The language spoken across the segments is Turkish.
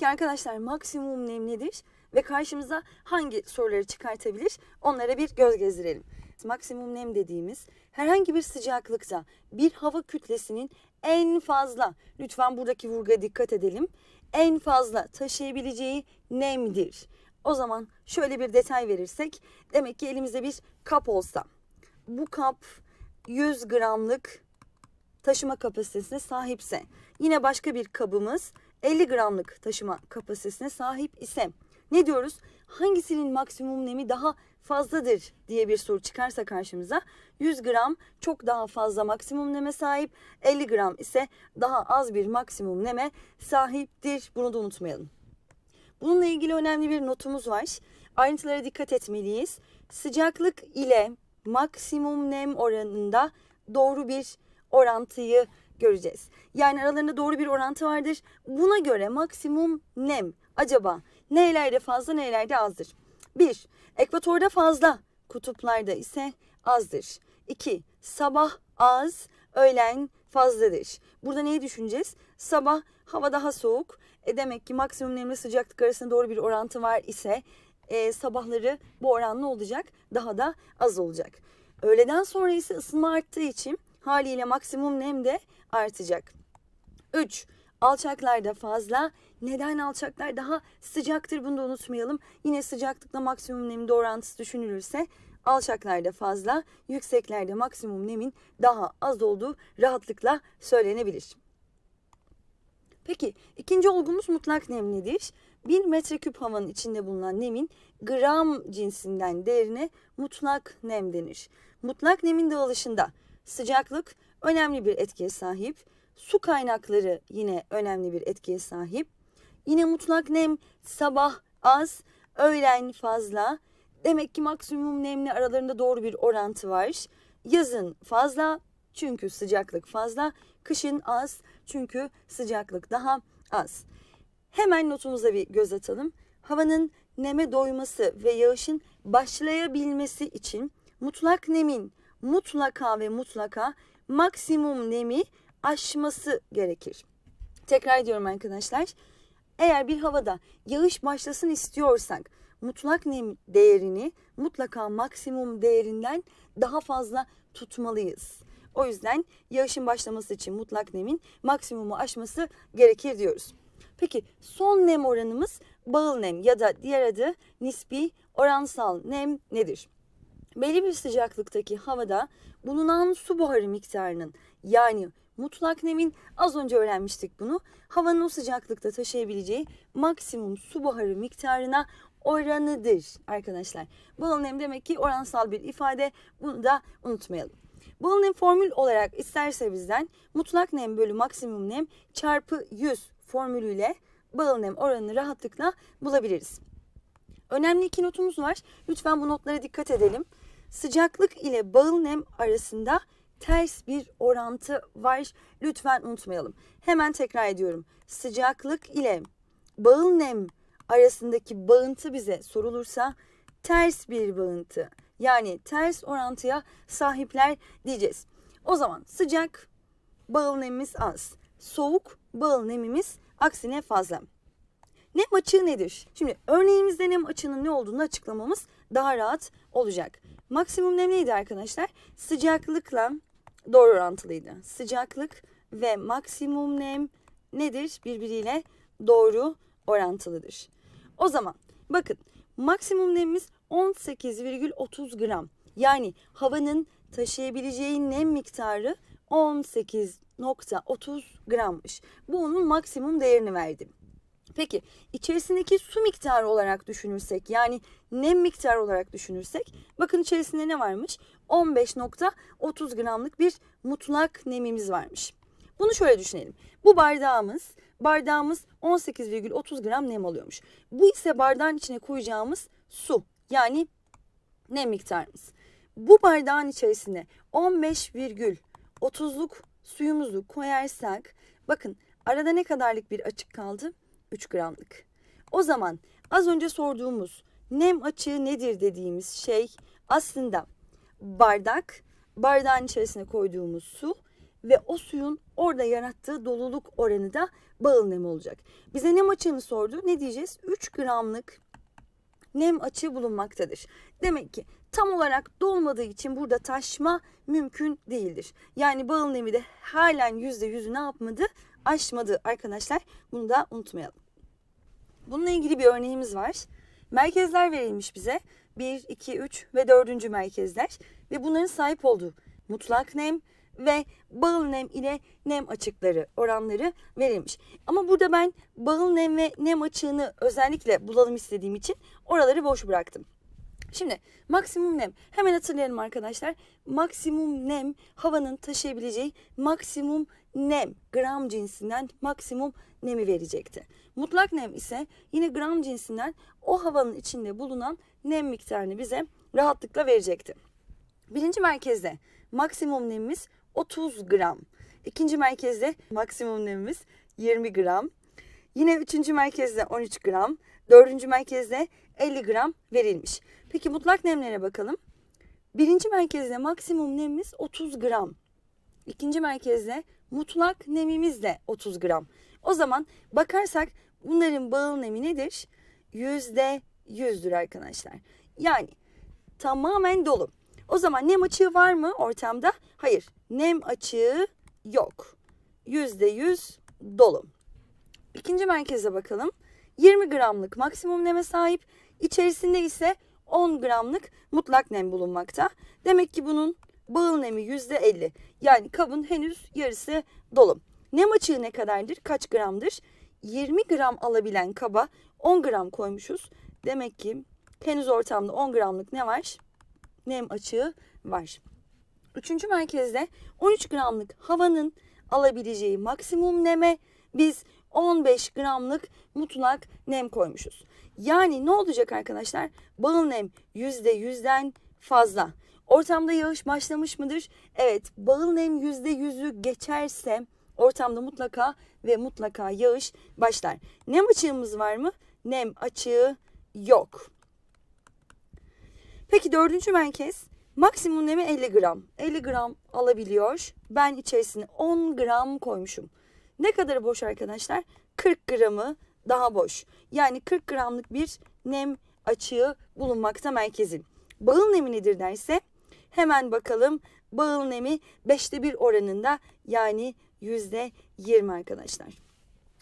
Peki arkadaşlar maksimum nem nedir ve karşımıza hangi soruları çıkartabilir onlara bir göz gezdirelim. Maksimum nem dediğimiz herhangi bir sıcaklıkta bir hava kütlesinin en fazla lütfen buradaki vurga dikkat edelim en fazla taşıyabileceği nemdir. O zaman şöyle bir detay verirsek demek ki elimizde bir kap olsa bu kap 100 gramlık taşıma kapasitesine sahipse yine başka bir kabımız 50 gramlık taşıma kapasitesine sahip ise ne diyoruz? Hangisinin maksimum nemi daha fazladır diye bir soru çıkarsa karşımıza 100 gram çok daha fazla maksimum neme sahip 50 gram ise daha az bir maksimum neme sahiptir. Bunu da unutmayalım. Bununla ilgili önemli bir notumuz var. Ayrıntılara dikkat etmeliyiz. Sıcaklık ile maksimum nem oranında doğru bir orantıyı göreceğiz. Yani aralarında doğru bir orantı vardır. Buna göre maksimum nem acaba nelerde fazla nelerde azdır? 1. Ekvatorda fazla, kutuplarda ise azdır. 2. Sabah az, öğlen fazladır. Burada neyi düşüneceğiz? Sabah hava daha soğuk. E demek ki maksimum nemle sıcaklık arasında doğru bir orantı var ise e, sabahları bu oran olacak? Daha da az olacak. Öğleden sonra ise ısınma arttığı için Haliyle maksimum nem de artacak. 3. Alçaklarda fazla. Neden alçaklar daha sıcaktır bunu da unutmayalım. Yine sıcaklıkla maksimum nemde orantısı düşünülürse alçaklarda fazla, yükseklerde maksimum nemin daha az olduğu rahatlıkla söylenebilir. Peki ikinci olgumuz mutlak nem nedir? 1 metreküp havanın içinde bulunan nemin gram cinsinden değerine mutlak nem denir. Mutlak nemin dağılışında Sıcaklık önemli bir etkiye sahip. Su kaynakları yine önemli bir etkiye sahip. Yine mutlak nem sabah az, öğlen fazla. Demek ki maksimum nemle aralarında doğru bir orantı var. Yazın fazla çünkü sıcaklık fazla, kışın az çünkü sıcaklık daha az. Hemen notumuza bir göz atalım. Havanın neme doyması ve yağışın başlayabilmesi için mutlak nemin mutlaka ve mutlaka maksimum nemi aşması gerekir. Tekrar ediyorum arkadaşlar. Eğer bir havada yağış başlasın istiyorsak mutlak nem değerini mutlaka maksimum değerinden daha fazla tutmalıyız. O yüzden yağışın başlaması için mutlak nemin maksimumu aşması gerekir diyoruz. Peki son nem oranımız bağıl nem ya da diğer adı nispi oransal nem nedir? belli bir sıcaklıktaki havada bulunan su buharı miktarının yani mutlak nemin az önce öğrenmiştik bunu havanın o sıcaklıkta taşıyabileceği maksimum su buharı miktarına oranıdır arkadaşlar. Bu nem demek ki oransal bir ifade bunu da unutmayalım. Bu nem formül olarak isterse bizden mutlak nem bölü maksimum nem çarpı 100 formülüyle balon nem oranını rahatlıkla bulabiliriz. Önemli iki notumuz var. Lütfen bu notlara dikkat edelim. Sıcaklık ile bağıl nem arasında ters bir orantı var. Lütfen unutmayalım. Hemen tekrar ediyorum. Sıcaklık ile bağıl nem arasındaki bağıntı bize sorulursa ters bir bağıntı yani ters orantıya sahipler diyeceğiz. O zaman sıcak bağıl nemimiz az. Soğuk bağıl nemimiz aksine fazla. Nem açığı nedir? Şimdi örneğimizde nem açığının ne olduğunu açıklamamız daha rahat olacak. Maksimum nem neydi arkadaşlar? Sıcaklıkla doğru orantılıydı. Sıcaklık ve maksimum nem nedir? Birbiriyle doğru orantılıdır. O zaman bakın maksimum nemimiz 18,30 gram. Yani havanın taşıyabileceği nem miktarı 18.30 grammış. Bu onun maksimum değerini verdim. Peki içerisindeki su miktarı olarak düşünürsek yani nem miktarı olarak düşünürsek bakın içerisinde ne varmış? 15.30 gramlık bir mutlak nemimiz varmış. Bunu şöyle düşünelim. Bu bardağımız, bardağımız 18,30 gram nem alıyormuş. Bu ise bardağın içine koyacağımız su yani nem miktarımız. Bu bardağın içerisine 15,30'luk suyumuzu koyarsak bakın arada ne kadarlık bir açık kaldı? 3 gramlık. O zaman az önce sorduğumuz nem açığı nedir dediğimiz şey aslında bardak, bardağın içerisine koyduğumuz su ve o suyun orada yarattığı doluluk oranı da bağıl nem olacak. Bize nem açığını sordu. Ne diyeceğiz? 3 gramlık nem açığı bulunmaktadır. Demek ki tam olarak dolmadığı için burada taşma mümkün değildir. Yani bağıl nemi de halen %100'ü ne yapmadı? aşmadı arkadaşlar. Bunu da unutmayalım. Bununla ilgili bir örneğimiz var. Merkezler verilmiş bize. 1, 2, 3 ve 4. merkezler ve bunların sahip olduğu mutlak nem ve bağıl nem ile nem açıkları oranları verilmiş. Ama burada ben bağıl nem ve nem açığını özellikle bulalım istediğim için oraları boş bıraktım. Şimdi maksimum nem. Hemen hatırlayalım arkadaşlar. Maksimum nem havanın taşıyabileceği maksimum nem gram cinsinden maksimum nemi verecekti. Mutlak nem ise yine gram cinsinden o havanın içinde bulunan nem miktarını bize rahatlıkla verecekti. Birinci merkezde maksimum nemimiz 30 gram. İkinci merkezde maksimum nemimiz 20 gram. Yine 3. merkezde 13 gram, 4. merkezde 50 gram verilmiş. Peki mutlak nemlere bakalım. Birinci merkezde maksimum nemimiz 30 gram. İkinci merkezde mutlak nemimiz de 30 gram. O zaman bakarsak bunların bağıl nemi nedir? %100'dür arkadaşlar. Yani tamamen dolu. O zaman nem açığı var mı ortamda? Hayır. Nem açığı yok. %100 dolu. İkinci merkeze bakalım. 20 gramlık maksimum neme sahip. İçerisinde ise 10 gramlık mutlak nem bulunmakta. Demek ki bunun bağıl nemi %50. Yani kabın henüz yarısı dolu. Nem açığı ne kadardır? Kaç gramdır? 20 gram alabilen kaba 10 gram koymuşuz. Demek ki henüz ortamda 10 gramlık ne var? Nem açığı var. Üçüncü merkezde 13 gramlık havanın alabileceği maksimum neme biz 15 gramlık mutlak nem koymuşuz. Yani ne olacak arkadaşlar? Bağıl nem %100'den fazla. Ortamda yağış başlamış mıdır? Evet, bağıl nem %100'ü geçerse ortamda mutlaka ve mutlaka yağış başlar. Nem açığımız var mı? Nem açığı yok. Peki dördüncü merkez maksimum nemi 50 gram. 50 gram alabiliyor. Ben içerisine 10 gram koymuşum. Ne kadar boş arkadaşlar? 40 gramı daha boş. Yani 40 gramlık bir nem açığı bulunmakta merkezin. Bağıl nemi nedir derse hemen bakalım. Bağıl nemi 5'te 1 oranında yani %20 arkadaşlar.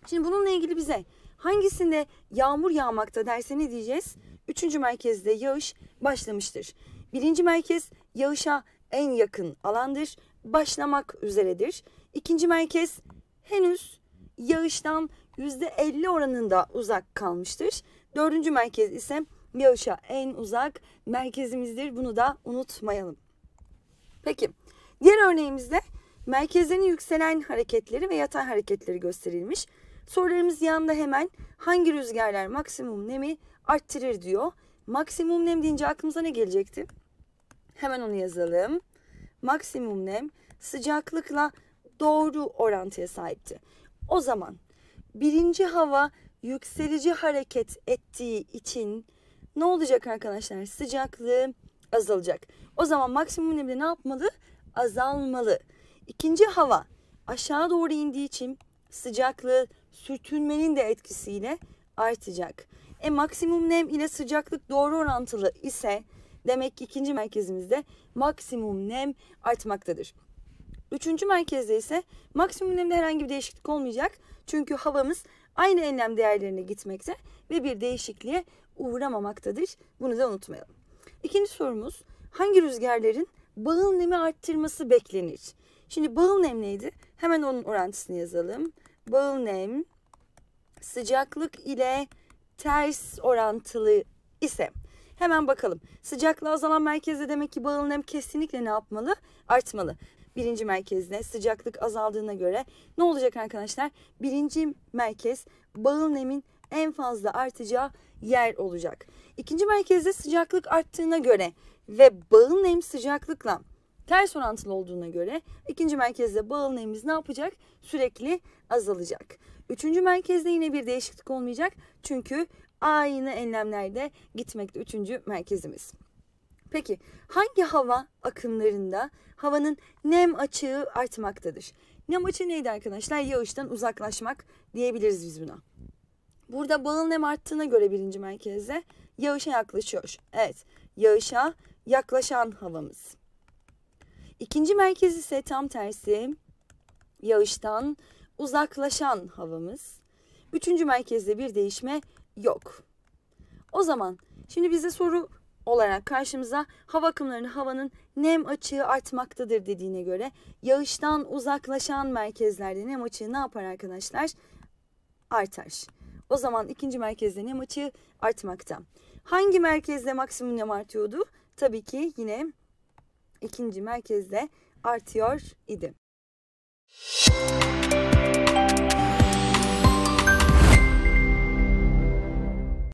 Şimdi bununla ilgili bize hangisinde yağmur yağmakta derse ne diyeceğiz? Üçüncü merkezde yağış başlamıştır. Birinci merkez yağışa en yakın alandır. Başlamak üzeredir. İkinci merkez henüz yağıştan %50 oranında uzak kalmıştır. Dördüncü merkez ise yağışa en uzak merkezimizdir. Bunu da unutmayalım. Peki diğer örneğimizde merkezlerin yükselen hareketleri ve yatay hareketleri gösterilmiş. Sorularımız yanında hemen hangi rüzgarlar maksimum nemi arttırır diyor. Maksimum nem deyince aklımıza ne gelecekti? Hemen onu yazalım. Maksimum nem sıcaklıkla doğru orantıya sahipti. O zaman birinci hava yükselici hareket ettiği için ne olacak arkadaşlar? Sıcaklığı azalacak. O zaman maksimum nemde ne yapmalı? Azalmalı. İkinci hava aşağı doğru indiği için sıcaklığı sürtünmenin de etkisiyle artacak. E maksimum nem ile sıcaklık doğru orantılı ise demek ki ikinci merkezimizde maksimum nem artmaktadır. Üçüncü merkezde ise maksimum nemde herhangi bir değişiklik olmayacak. Çünkü havamız aynı enlem değerlerine gitmekte ve bir değişikliğe uğramamaktadır. Bunu da unutmayalım. İkinci sorumuz hangi rüzgarların bağıl nemi arttırması beklenir? Şimdi bağıl nem neydi? Hemen onun orantısını yazalım. Bağıl nem sıcaklık ile ters orantılı ise hemen bakalım. Sıcaklığı azalan merkezde demek ki bağıl nem kesinlikle ne yapmalı? Artmalı birinci merkezine sıcaklık azaldığına göre ne olacak arkadaşlar? Birinci merkez bağıl nemin en fazla artacağı yer olacak. İkinci merkezde sıcaklık arttığına göre ve bağın nem sıcaklıkla ters orantılı olduğuna göre ikinci merkezde bağıl nemimiz ne yapacak? Sürekli azalacak. Üçüncü merkezde yine bir değişiklik olmayacak. Çünkü aynı enlemlerde gitmekte üçüncü merkezimiz. Peki hangi hava akımlarında havanın nem açığı artmaktadır? Nem açığı neydi arkadaşlar? Yağıştan uzaklaşmak diyebiliriz biz buna. Burada bağın nem arttığına göre birinci merkezde yağışa yaklaşıyor. Evet yağışa yaklaşan havamız. İkinci merkez ise tam tersi yağıştan uzaklaşan havamız. Üçüncü merkezde bir değişme yok. O zaman şimdi bize soru olarak karşımıza hava akımlarının havanın nem açığı artmaktadır dediğine göre yağıştan uzaklaşan merkezlerde nem açığı ne yapar arkadaşlar? Artar. O zaman ikinci merkezde nem açığı artmakta. Hangi merkezde maksimum nem artıyordu? Tabii ki yine ikinci merkezde artıyor idi. Müzik